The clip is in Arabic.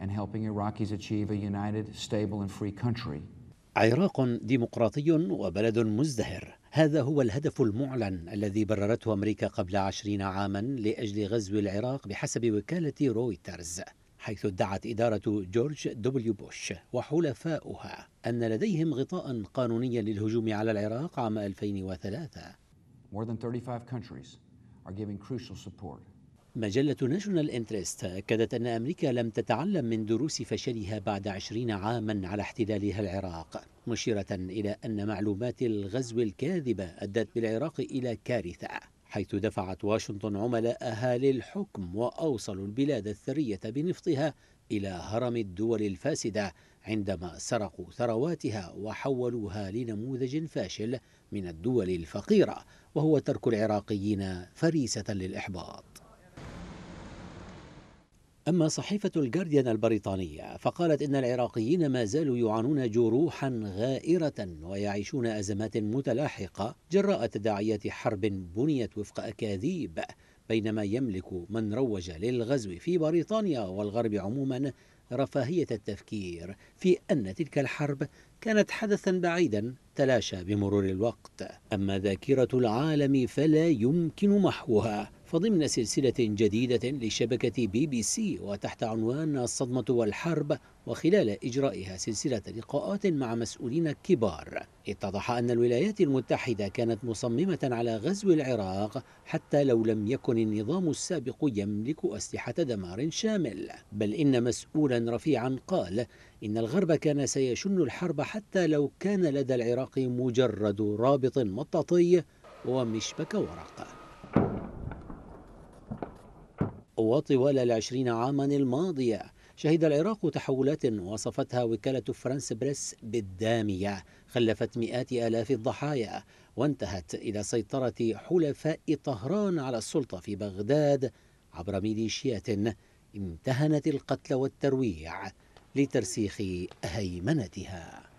and helping Iraqis achieve a united, stable, and free country. عراق ديمقراطي وبلد مزدهر هذا هو الهدف المعلن الذي بررته أمريكا قبل عشرين عاما لأجل غزو العراق بحسب وكالة رويترز حيث ادعت إدارة جورج دبليو بوش وحلفاؤها أن لديهم غطاء قانونيا للهجوم على العراق عام 2003 More than 35 countries are giving crucial support مجلة ناشونال انترست أكدت أن أمريكا لم تتعلم من دروس فشلها بعد عشرين عاما على احتلالها العراق مشيرة إلى أن معلومات الغزو الكاذبة أدت بالعراق إلى كارثة حيث دفعت واشنطن عملاءها للحكم وأوصلوا البلاد الثرية بنفطها إلى هرم الدول الفاسدة عندما سرقوا ثرواتها وحولوها لنموذج فاشل من الدول الفقيرة وهو ترك العراقيين فريسة للإحباط أما صحيفة الجارديان البريطانية فقالت إن العراقيين ما زالوا يعانون جروحا غائرة ويعيشون أزمات متلاحقة جراء تداعيات حرب بنيت وفق أكاذيب بينما يملك من روج للغزو في بريطانيا والغرب عموما رفاهية التفكير في أن تلك الحرب كانت حدثا بعيدا تلاشى بمرور الوقت أما ذاكرة العالم فلا يمكن محوها فضمن سلسلة جديدة لشبكة بي بي سي وتحت عنوان الصدمة والحرب وخلال إجرائها سلسلة لقاءات مع مسؤولين كبار اتضح أن الولايات المتحدة كانت مصممة على غزو العراق حتى لو لم يكن النظام السابق يملك أسلحة دمار شامل بل إن مسؤولا رفيعا قال إن الغرب كان سيشن الحرب حتى لو كان لدى العراق مجرد رابط مطاطي ومشبك ورق وطوال العشرين عاما الماضية شهد العراق تحولات وصفتها وكالة فرانس بريس بالدامية خلفت مئات آلاف الضحايا وانتهت إلى سيطرة حلفاء طهران على السلطة في بغداد عبر ميليشيات امتهنت القتل والترويع لترسيخ هيمنتها